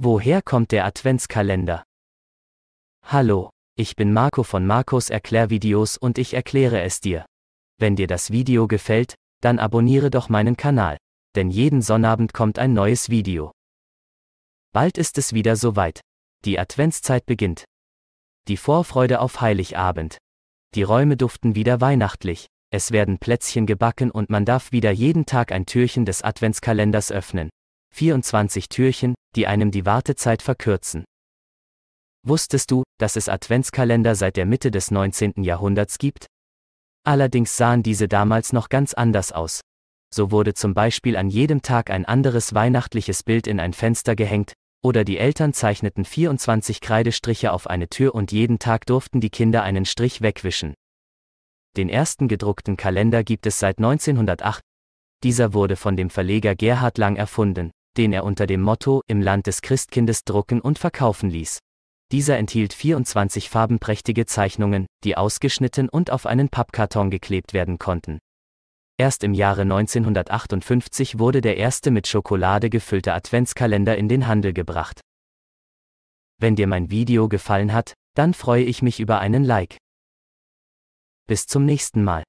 Woher kommt der Adventskalender? Hallo, ich bin Marco von Marcos Erklärvideos und ich erkläre es dir. Wenn dir das Video gefällt, dann abonniere doch meinen Kanal, denn jeden Sonnabend kommt ein neues Video. Bald ist es wieder soweit. Die Adventszeit beginnt. Die Vorfreude auf Heiligabend. Die Räume duften wieder weihnachtlich, es werden Plätzchen gebacken und man darf wieder jeden Tag ein Türchen des Adventskalenders öffnen. 24 Türchen, die einem die Wartezeit verkürzen. Wusstest du, dass es Adventskalender seit der Mitte des 19. Jahrhunderts gibt? Allerdings sahen diese damals noch ganz anders aus. So wurde zum Beispiel an jedem Tag ein anderes weihnachtliches Bild in ein Fenster gehängt, oder die Eltern zeichneten 24 Kreidestriche auf eine Tür und jeden Tag durften die Kinder einen Strich wegwischen. Den ersten gedruckten Kalender gibt es seit 1908. Dieser wurde von dem Verleger Gerhard Lang erfunden den er unter dem Motto Im Land des Christkindes drucken und verkaufen ließ. Dieser enthielt 24 farbenprächtige Zeichnungen, die ausgeschnitten und auf einen Pappkarton geklebt werden konnten. Erst im Jahre 1958 wurde der erste mit Schokolade gefüllte Adventskalender in den Handel gebracht. Wenn dir mein Video gefallen hat, dann freue ich mich über einen Like. Bis zum nächsten Mal.